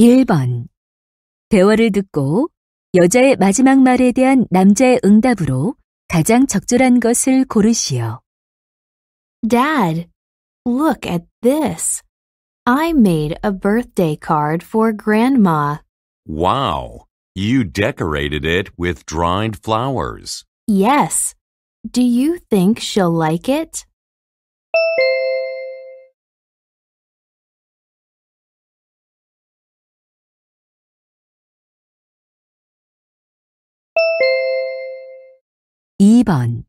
1번 대화를 듣고 여자의 마지막 말에 대한 남자의 응답으로 가장 적절한 것을 고르시오. Dad, look at this. I made a birthday card for Grandma. Wow, you decorated it with dried flowers. Yes. Do you think she'll like it? 2번.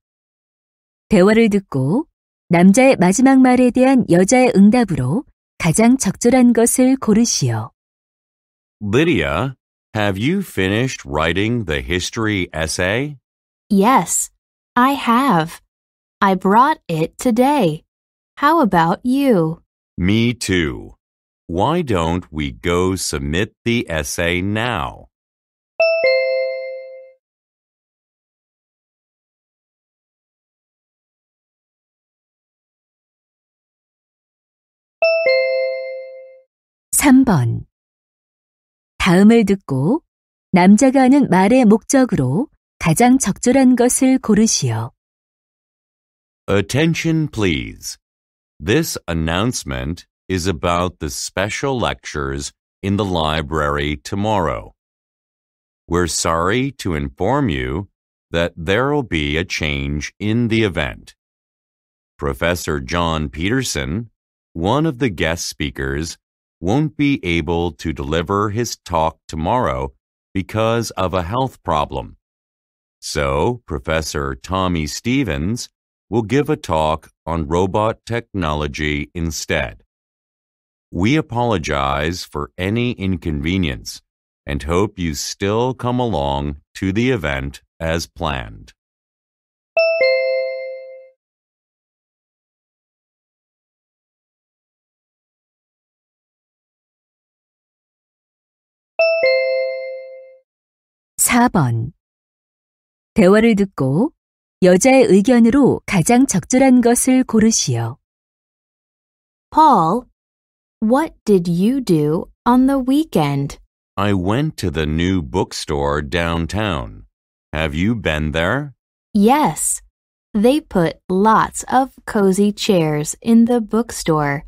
대화를 듣고 남자의 마지막 말에 대한 여자의 응답으로 가장 적절한 것을 고르시오. Lydia, have you finished writing the history essay? Yes, I have. I brought it today. How about you? Me too. Why don't we go submit the essay now? 3번. 다음을 듣고 남자가 하는 말의 목적으로 가장 적절한 것을 고르시오. Attention, please. This announcement is about the special lectures in the library tomorrow. We're sorry to inform you that there'll be a change in the event. Professor John Peterson, one of the guest speakers, won't be able to deliver his talk tomorrow because of a health problem. So, Professor Tommy Stevens will give a talk on robot technology instead. We apologize for any inconvenience and hope you still come along to the event as planned. 4번. 대화를 듣고 여자의 의견으로 가장 적절한 것을 고르시오. Paul, what did you do on the weekend? I went to the new bookstore downtown. Have you been there? Yes. They put lots of cozy chairs in the bookstore.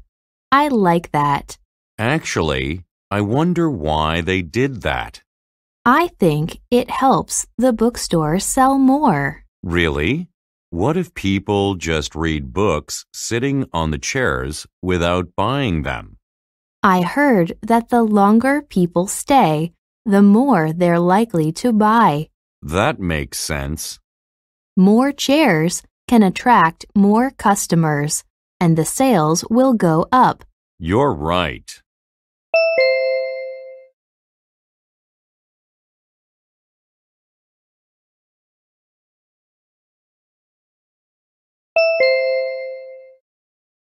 I like that. Actually, I wonder why they did that. I think it helps the bookstore sell more. Really? What if people just read books sitting on the chairs without buying them? I heard that the longer people stay, the more they're likely to buy. That makes sense. More chairs can attract more customers, and the sales will go up. You're right.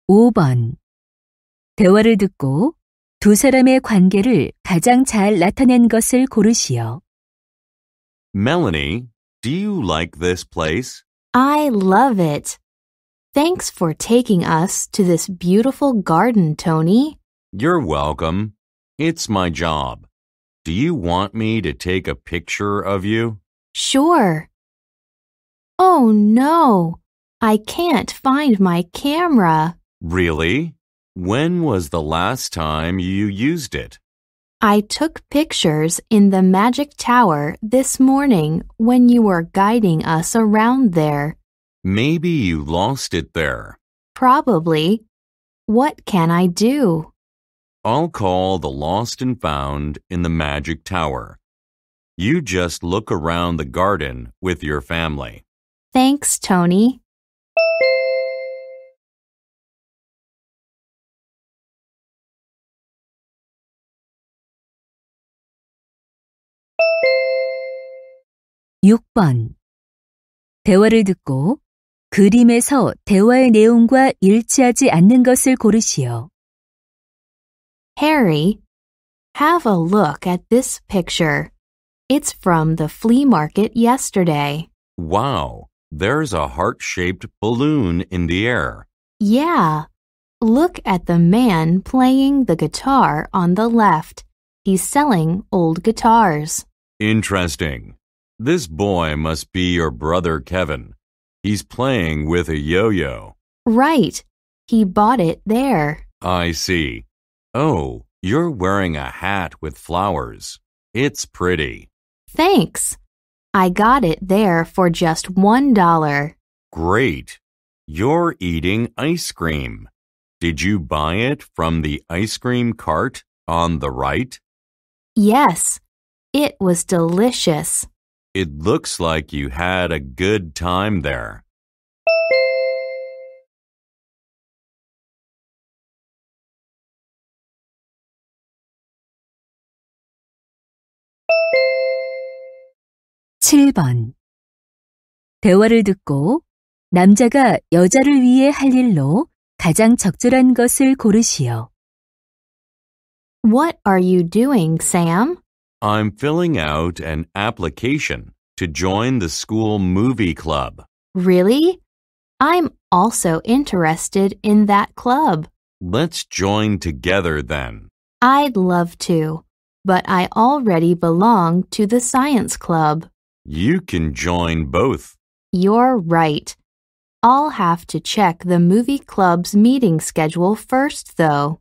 5번. 대화를 듣고 두 사람의 관계를 가장 잘 나타낸 것을 고르시오. Melanie, do you like this place? I love it. Thanks for taking us to this beautiful garden, Tony. You're welcome. It's my job. Do you want me to take a picture of you? Sure. Oh no, I can't find my camera. Really? When was the last time you used it? I took pictures in the Magic Tower this morning when you were guiding us around there. Maybe you lost it there. Probably. What can I do? I'll call the lost and found in the Magic Tower. You just look around the garden with your family. Thanks, Tony. 6번 대화를 듣고 그림에서 대화의 내용과 일치하지 않는 것을 고르시오. Harry, have a look at this picture. It's from the flea market yesterday. Wow, there's a heart-shaped balloon in the air. Yeah. Look at the man playing the guitar on the left. He's selling old guitars. Interesting. This boy must be your brother Kevin. He's playing with a yo-yo. Right. He bought it there. I see. Oh, you're wearing a hat with flowers. It's pretty. Thanks. I got it there for just one dollar. Great. You're eating ice cream. Did you buy it from the ice cream cart on the right? Yes. It was delicious. It looks like you had a good time there. (7번) 대화를 듣고 남자가 여자를 위해 할 일로 가장 적절한 것을 고르시오. What are you doing, Sam? I'm filling out an application to join the school movie club. Really? I'm also interested in that club. Let's join together then. I'd love to, but I already belong to the science club. You can join both. You're right. I'll have to check the movie club's meeting schedule first, though.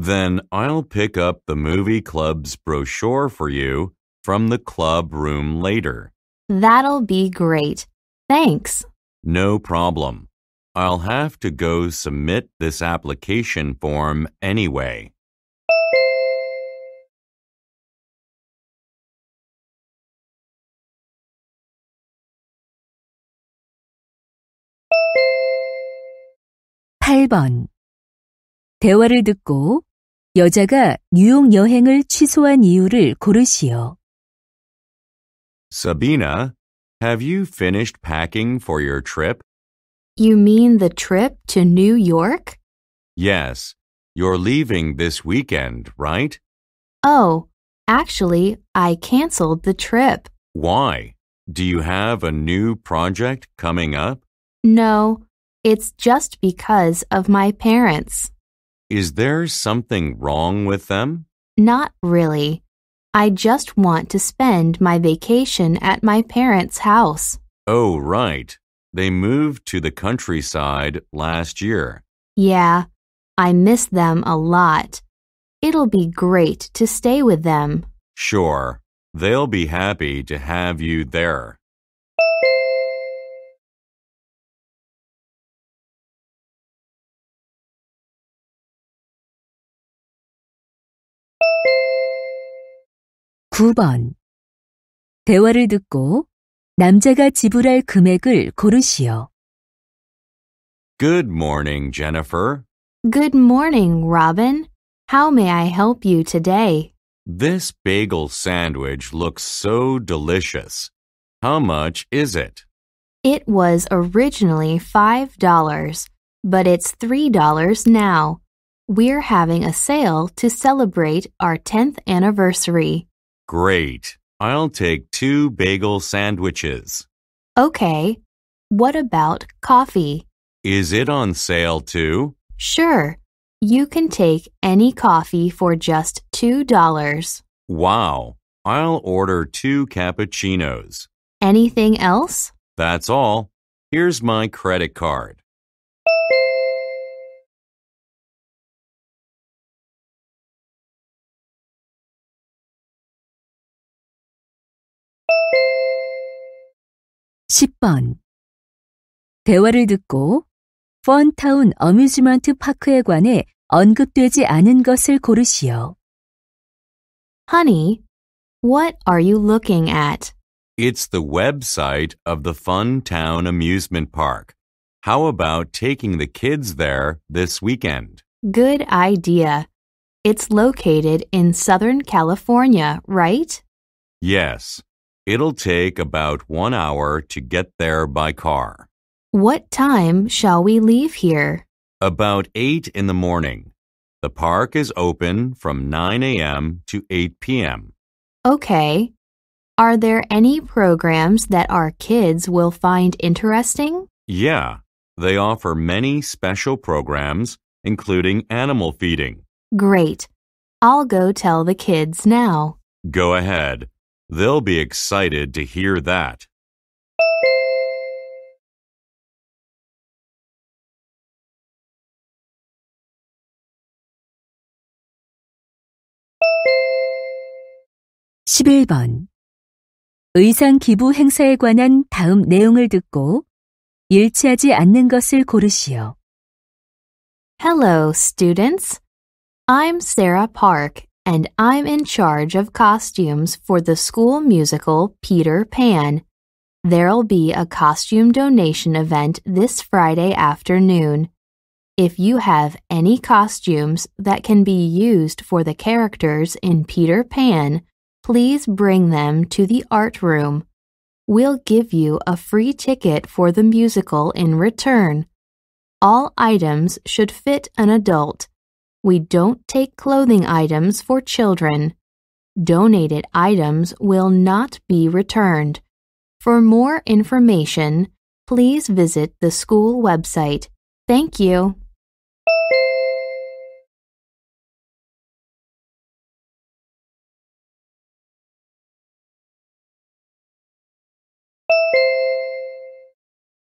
Then I'll pick up the movie club's brochure for you from the club room later. That'll be great. Thanks. No problem. I'll have to go submit this application form anyway. (8번) 대화를 듣고 여자가 뉴욕 여행을 취소한 이유를 고르시오. Sabina, have you finished packing for your trip? You mean the trip to New York? Yes. You're leaving this weekend, right? Oh, actually, I canceled the trip. Why? Do you have a new project coming up? No, it's just because of my parents. Is there something wrong with them? Not really. I just want to spend my vacation at my parents' house. Oh, right. They moved to the countryside last year. Yeah, I miss them a lot. It'll be great to stay with them. Sure, they'll be happy to have you there. 9번. 대화를 듣고 남자가 지불할 금액을 고르시오. Good morning, Jennifer. Good morning, Robin. How may I help you today? This bagel sandwich looks so delicious. How much is it? It was originally $5, but it's $3 now. We're having a sale to celebrate our 10th anniversary. Great. I'll take two bagel sandwiches. Okay. What about coffee? Is it on sale too? Sure. You can take any coffee for just $2. Wow. I'll order two cappuccinos. Anything else? That's all. Here's my credit card. 10번 대화를 듣고 펀타운 어뮤즈먼트 파크에 관해 언급되지 않은 것을 고르시오. Honey, what are you looking at? It's the website of the Fun Town Amusement Park. How about taking the kids there this weekend? Good idea. It's located in Southern California, right? Yes. It'll take about one hour to get there by car. What time shall we leave here? About 8 in the morning. The park is open from 9 a.m. to 8 p.m. Okay. Are there any programs that our kids will find interesting? Yeah. They offer many special programs, including animal feeding. Great. I'll go tell the kids now. Go ahead. They'll be excited to hear that. (11번) 의상 기부 행사에 관한 다음 내용을 듣고 일치하지 않는 것을 고르시오. Hello, students. I'm Sarah Park and I'm in charge of costumes for the school musical Peter Pan. There'll be a costume donation event this Friday afternoon. If you have any costumes that can be used for the characters in Peter Pan, please bring them to the art room. We'll give you a free ticket for the musical in return. All items should fit an adult we don't take clothing items for children. Donated items will not be returned. For more information, please visit the school website. Thank you.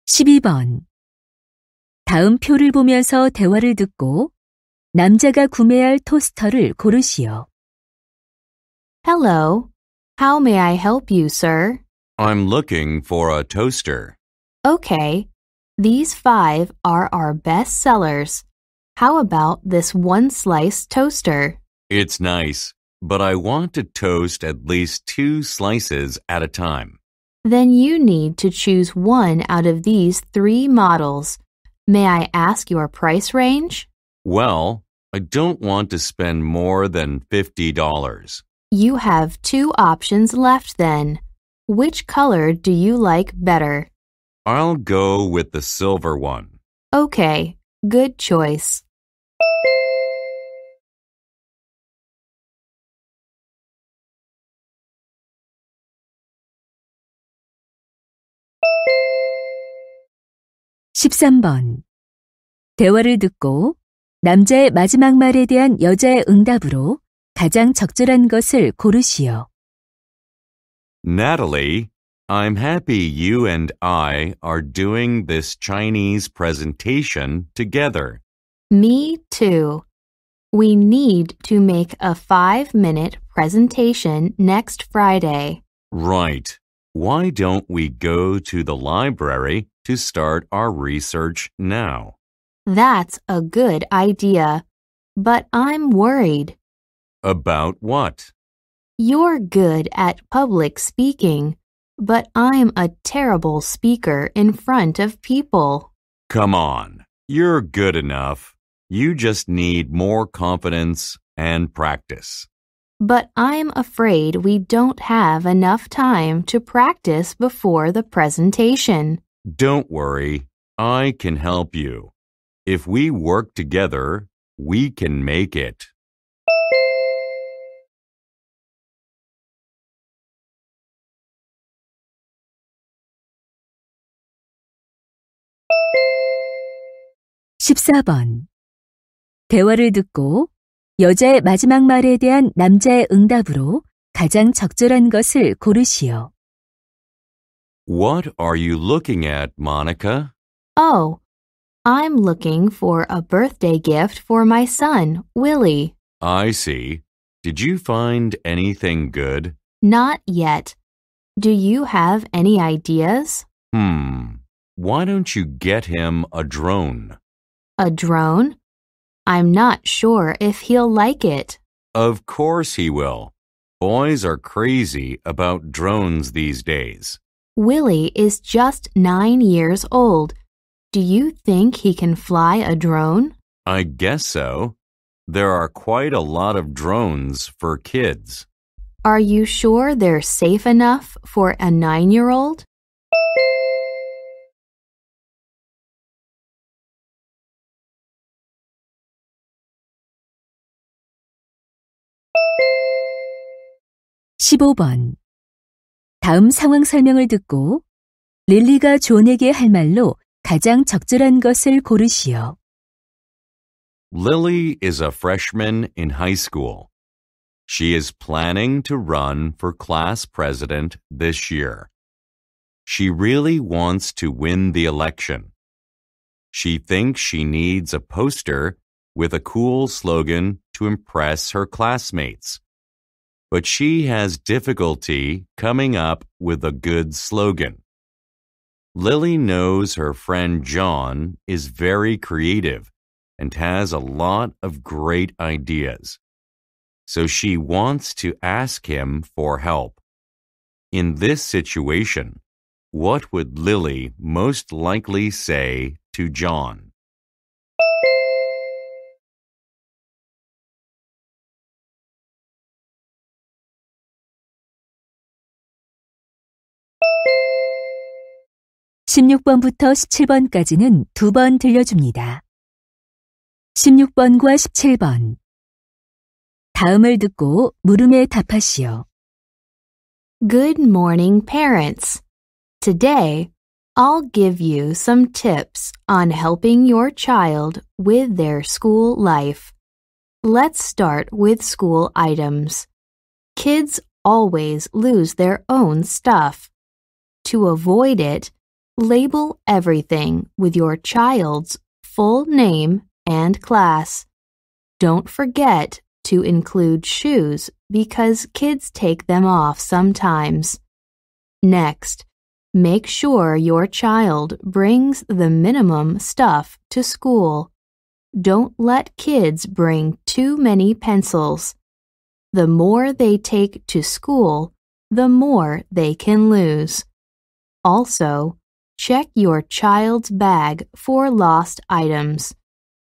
(12번) 다음 표를 보면서 대화를 듣고 남자가 구매할 토스터를 고르시오. Hello. How may I help you, sir? I'm looking for a toaster. Okay. These five are our best sellers. How about this one slice toaster? It's nice, but I want to toast at least two slices at a time. Then you need to choose one out of these three models. May I ask your price range? Well, I don't want to spend more than $50. You have two options left then. Which color do you like better? I'll go with the silver one. Okay, good choice. 번 대화를 듣고 남자의 마지막 말에 대한 여자의 응답으로 가장 적절한 것을 고르시오. Natalie, I'm happy you and I are doing this Chinese presentation together. Me too. We need to make a five minute presentation next Friday. Right. Why don't we go to the library to start our research now? That's a good idea. But I'm worried. About what? You're good at public speaking, but I'm a terrible speaker in front of people. Come on, you're good enough. You just need more confidence and practice. But I'm afraid we don't have enough time to practice before the presentation. Don't worry, I can help you. If we work together, we can make it. (14번) 대화를 듣고 여자의 마지막 말에 대한 남자의 응답으로 가장 적절한 것을 고르시오. What are you looking at, Monica? Oh, I'm looking for a birthday gift for my son, Willie. I see. Did you find anything good? Not yet. Do you have any ideas? Hmm. Why don't you get him a drone? A drone? I'm not sure if he'll like it. Of course he will. Boys are crazy about drones these days. Willie is just nine years old do you think he can fly a drone? I guess so. There are quite a lot of drones for kids. Are you sure they're safe enough for a nine year old? (15번) 다음 상황 설명을 듣고 릴리가 존에게 할 말로 가장 적절한 것을 고르시오. Lily is a freshman in high school. She is planning to run for class president this year. She really wants to win the election. She thinks she needs a poster with a cool slogan to impress her classmates. But she has difficulty coming up with a good slogan. Lily knows her friend John is very creative and has a lot of great ideas. So she wants to ask him for help. In this situation, what would Lily most likely say to John? 16번부터 17번까지는 두 번 들려줍니다. 16번과 17번. 다음을 듣고 물음에 답하시오. Good morning, parents. Today, I'll give you some tips on helping your child with their school life. Let's start with school items. Kids always lose their own stuff. To avoid it, Label everything with your child's full name and class. Don't forget to include shoes because kids take them off sometimes. Next, make sure your child brings the minimum stuff to school. Don't let kids bring too many pencils. The more they take to school, the more they can lose. Also, Check your child's bag for lost items.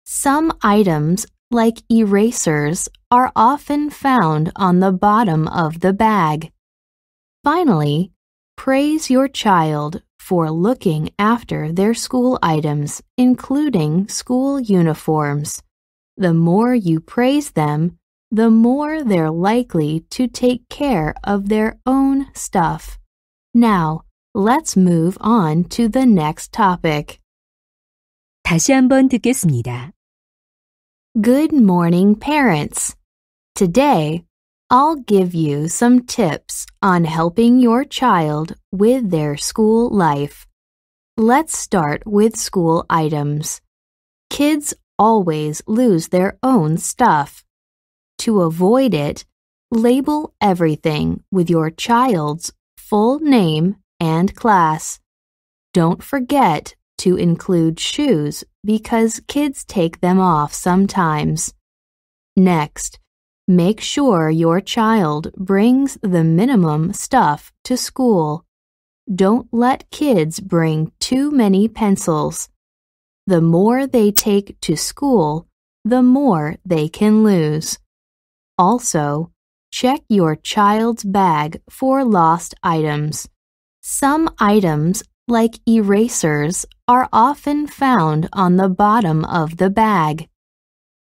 Some items, like erasers, are often found on the bottom of the bag. Finally, praise your child for looking after their school items, including school uniforms. The more you praise them, the more they're likely to take care of their own stuff. Now, Let's move on to the next topic. 다시 한 번 듣겠습니다. Good morning, parents. Today, I'll give you some tips on helping your child with their school life. Let's start with school items. Kids always lose their own stuff. To avoid it, label everything with your child's full name and class. Don't forget to include shoes because kids take them off sometimes. Next, make sure your child brings the minimum stuff to school. Don't let kids bring too many pencils. The more they take to school, the more they can lose. Also, check your child's bag for lost items. Some items, like erasers, are often found on the bottom of the bag.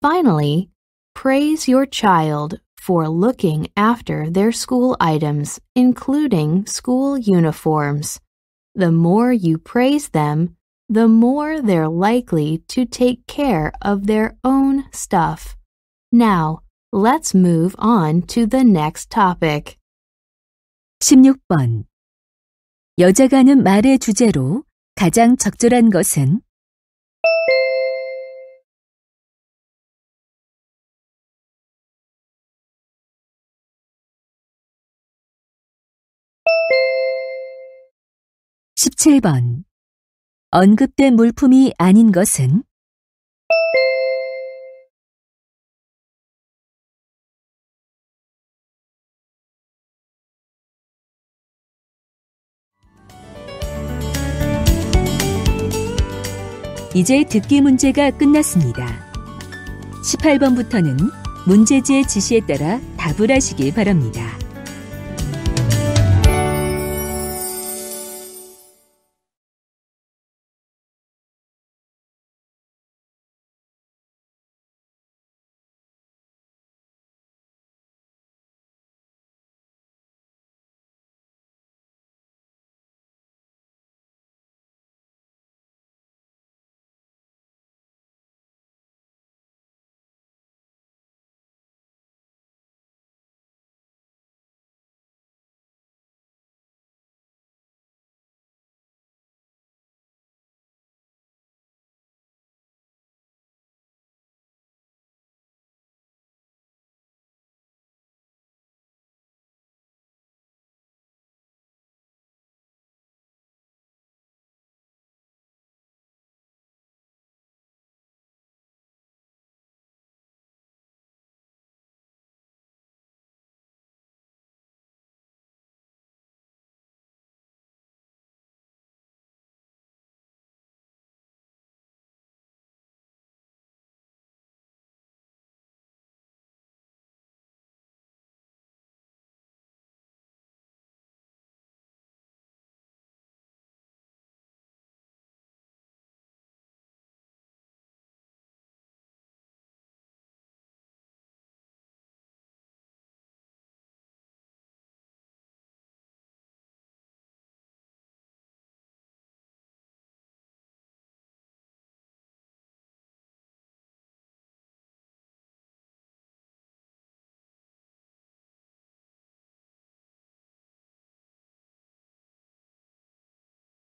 Finally, praise your child for looking after their school items, including school uniforms. The more you praise them, the more they're likely to take care of their own stuff. Now, let's move on to the next topic. 16번 여자가 하는 말의 주제로 가장 적절한 것은 (17번) 언급된 물품이 아닌 것은 이제 듣기 문제가 끝났습니다. 18번부터는 문제지의 지시에 따라 답을 하시길 바랍니다.